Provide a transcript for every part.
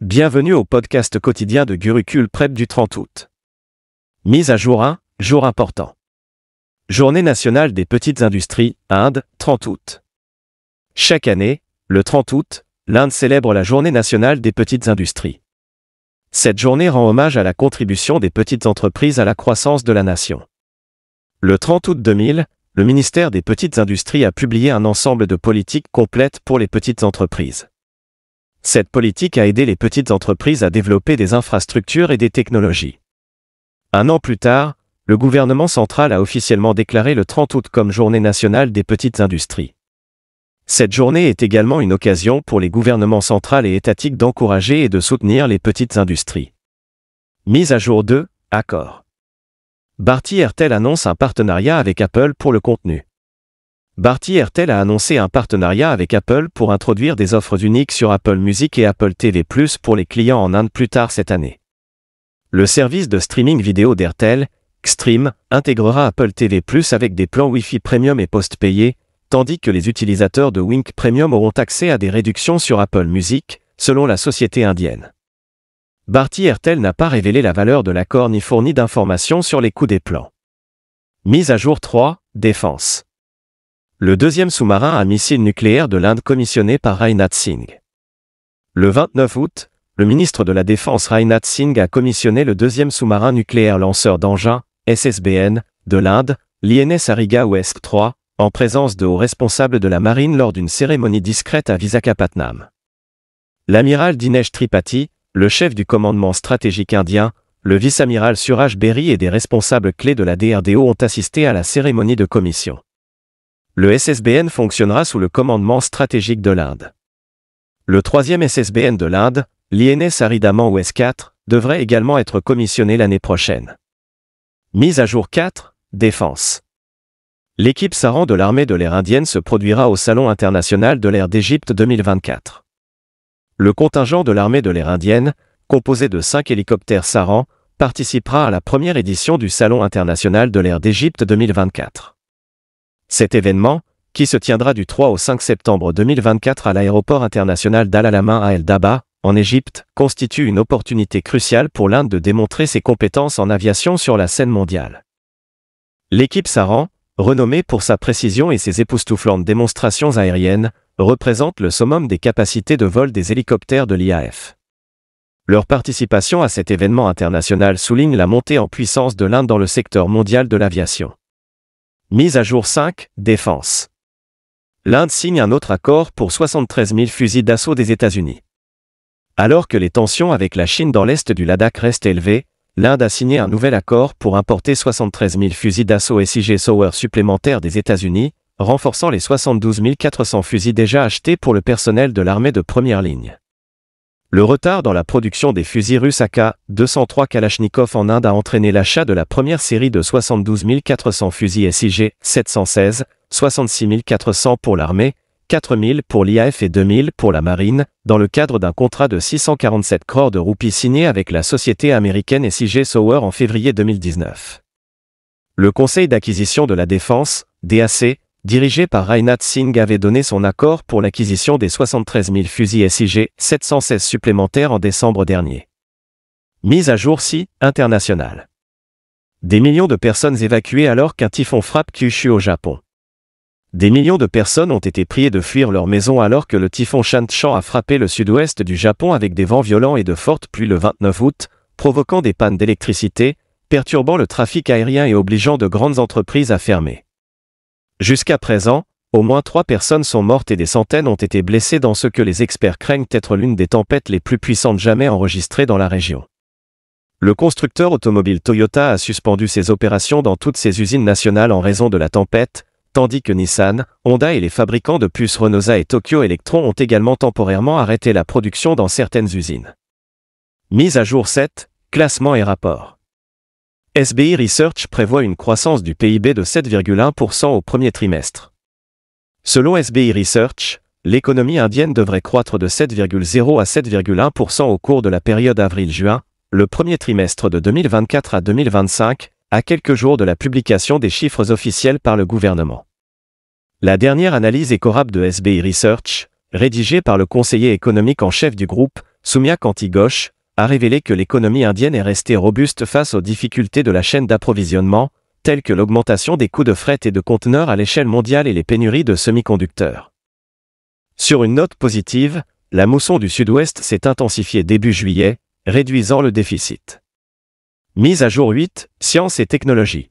Bienvenue au podcast quotidien de Gurukul Prep du 30 août. Mise à jour 1, jour important. Journée nationale des petites industries, Inde, 30 août. Chaque année, le 30 août, l'Inde célèbre la Journée nationale des petites industries. Cette journée rend hommage à la contribution des petites entreprises à la croissance de la nation. Le 30 août 2000, le ministère des Petites Industries a publié un ensemble de politiques complètes pour les petites entreprises. Cette politique a aidé les petites entreprises à développer des infrastructures et des technologies. Un an plus tard, le gouvernement central a officiellement déclaré le 30 août comme journée nationale des petites industries. Cette journée est également une occasion pour les gouvernements central et étatiques d'encourager et de soutenir les petites industries. Mise à jour 2, accord. Barty Hertel annonce un partenariat avec Apple pour le contenu. Barty Airtel a annoncé un partenariat avec Apple pour introduire des offres uniques sur Apple Music et Apple TV Plus pour les clients en Inde plus tard cette année. Le service de streaming vidéo d'Airtel, Xtreme, intégrera Apple TV Plus avec des plans Wi-Fi premium et post-payés, tandis que les utilisateurs de Wink Premium auront accès à des réductions sur Apple Music, selon la société indienne. Barty Airtel n'a pas révélé la valeur de l'accord ni fourni d'informations sur les coûts des plans. Mise à jour 3, Défense le deuxième sous-marin à missiles nucléaires de l'Inde commissionné par Rainat Singh. Le 29 août, le ministre de la Défense Rainat Singh a commissionné le deuxième sous-marin nucléaire lanceur d'engins, SSBN, de l'Inde, l'INS Ariga West 3, en présence de hauts responsables de la marine lors d'une cérémonie discrète à Visakhapatnam. L'amiral Dinesh Tripathi, le chef du commandement stratégique indien, le vice-amiral Suraj Berry et des responsables clés de la DRDO ont assisté à la cérémonie de commission le SSBN fonctionnera sous le commandement stratégique de l'Inde. Le troisième SSBN de l'Inde, l'INS Aridaman OS 4, devrait également être commissionné l'année prochaine. Mise à jour 4, Défense. L'équipe Saran de l'armée de l'air indienne se produira au Salon international de l'air d'Égypte 2024. Le contingent de l'armée de l'air indienne, composé de 5 hélicoptères Saran, participera à la première édition du Salon international de l'air d'Égypte 2024. Cet événement, qui se tiendra du 3 au 5 septembre 2024 à l'aéroport international d'Al alamin à El Daba, en Égypte, constitue une opportunité cruciale pour l'Inde de démontrer ses compétences en aviation sur la scène mondiale. L'équipe Saran, renommée pour sa précision et ses époustouflantes démonstrations aériennes, représente le summum des capacités de vol des hélicoptères de l'IAF. Leur participation à cet événement international souligne la montée en puissance de l'Inde dans le secteur mondial de l'aviation. Mise à jour 5, Défense. L'Inde signe un autre accord pour 73 000 fusils d'assaut des États-Unis. Alors que les tensions avec la Chine dans l'est du Ladakh restent élevées, l'Inde a signé un nouvel accord pour importer 73 000 fusils d'assaut SIG Sauer supplémentaires des États-Unis, renforçant les 72 400 fusils déjà achetés pour le personnel de l'armée de première ligne. Le retard dans la production des fusils russes AK-203 Kalachnikov en Inde a entraîné l'achat de la première série de 72 400 fusils SIG 716, 66 400 pour l'armée, 4000 pour l'IAF et 2000 pour la marine, dans le cadre d'un contrat de 647 crores de roupies signé avec la société américaine SIG Sauer en février 2019. Le Conseil d'acquisition de la défense, DAC, dirigé par Reinhard Singh, avait donné son accord pour l'acquisition des 73 000 fusils SIG 716 supplémentaires en décembre dernier. Mise à jour si internationale. Des millions de personnes évacuées alors qu'un typhon frappe Kyushu au Japon. Des millions de personnes ont été priées de fuir leur maison alors que le typhon Shanshan a frappé le sud-ouest du Japon avec des vents violents et de fortes pluies le 29 août, provoquant des pannes d'électricité, perturbant le trafic aérien et obligeant de grandes entreprises à fermer. Jusqu'à présent, au moins trois personnes sont mortes et des centaines ont été blessées dans ce que les experts craignent être l'une des tempêtes les plus puissantes jamais enregistrées dans la région. Le constructeur automobile Toyota a suspendu ses opérations dans toutes ses usines nationales en raison de la tempête, tandis que Nissan, Honda et les fabricants de puces Renosa et Tokyo Electron ont également temporairement arrêté la production dans certaines usines. Mise à jour 7, classement et rapport. SBI Research prévoit une croissance du PIB de 7,1% au premier trimestre. Selon SBI Research, l'économie indienne devrait croître de 7,0 à 7,1% au cours de la période avril-juin, le premier trimestre de 2024 à 2025, à quelques jours de la publication des chiffres officiels par le gouvernement. La dernière analyse écorable de SBI Research, rédigée par le conseiller économique en chef du groupe, Soumya Kantigosh, a révélé que l'économie indienne est restée robuste face aux difficultés de la chaîne d'approvisionnement, telles que l'augmentation des coûts de fret et de conteneurs à l'échelle mondiale et les pénuries de semi-conducteurs. Sur une note positive, la mousson du sud-ouest s'est intensifiée début juillet, réduisant le déficit. Mise à jour 8, Sciences et technologies.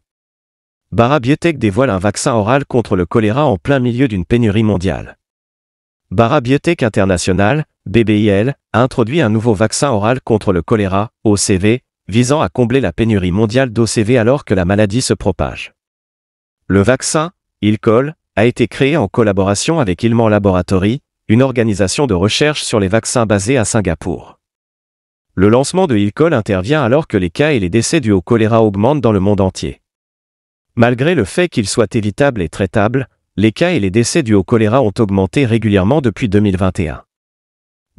Barabiotech dévoile un vaccin oral contre le choléra en plein milieu d'une pénurie mondiale. Bara Biotech International, BBIL, a introduit un nouveau vaccin oral contre le choléra, OCV, visant à combler la pénurie mondiale d'OCV alors que la maladie se propage. Le vaccin, ILCOL, a été créé en collaboration avec Ilman Laboratory, une organisation de recherche sur les vaccins basée à Singapour. Le lancement de ILCOL intervient alors que les cas et les décès dus au choléra augmentent dans le monde entier. Malgré le fait qu'il soit évitable et traitable, les cas et les décès dus au choléra ont augmenté régulièrement depuis 2021.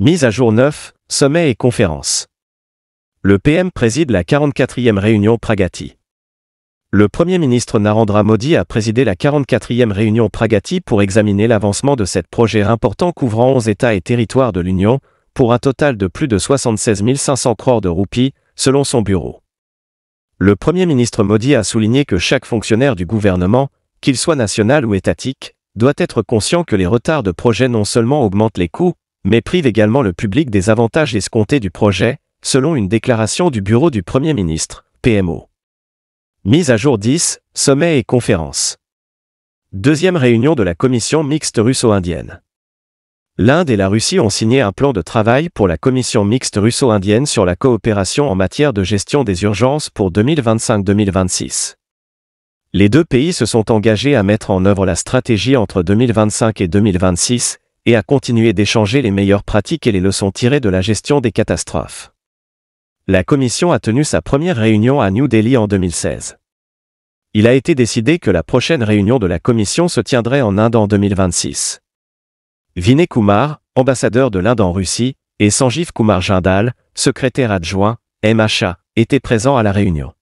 Mise à jour 9, sommet et conférence. Le PM préside la 44e réunion Pragati. Le Premier ministre Narendra Modi a présidé la 44e réunion Pragati pour examiner l'avancement de cet projet important couvrant 11 États et territoires de l'Union, pour un total de plus de 76 500 crores de roupies, selon son bureau. Le Premier ministre Modi a souligné que chaque fonctionnaire du gouvernement, qu'il soit national ou étatique, doit être conscient que les retards de projet non seulement augmentent les coûts, mais privent également le public des avantages escomptés du projet, selon une déclaration du Bureau du Premier ministre, PMO. Mise à jour 10, sommet et conférence. Deuxième réunion de la commission mixte russo-indienne. L'Inde et la Russie ont signé un plan de travail pour la commission mixte russo-indienne sur la coopération en matière de gestion des urgences pour 2025-2026. Les deux pays se sont engagés à mettre en œuvre la stratégie entre 2025 et 2026, et à continuer d'échanger les meilleures pratiques et les leçons tirées de la gestion des catastrophes. La Commission a tenu sa première réunion à New Delhi en 2016. Il a été décidé que la prochaine réunion de la Commission se tiendrait en Inde en 2026. Vinay Kumar, ambassadeur de l'Inde en Russie, et Sanjeev Kumar Jindal, secrétaire adjoint, MHA, étaient présents à la réunion.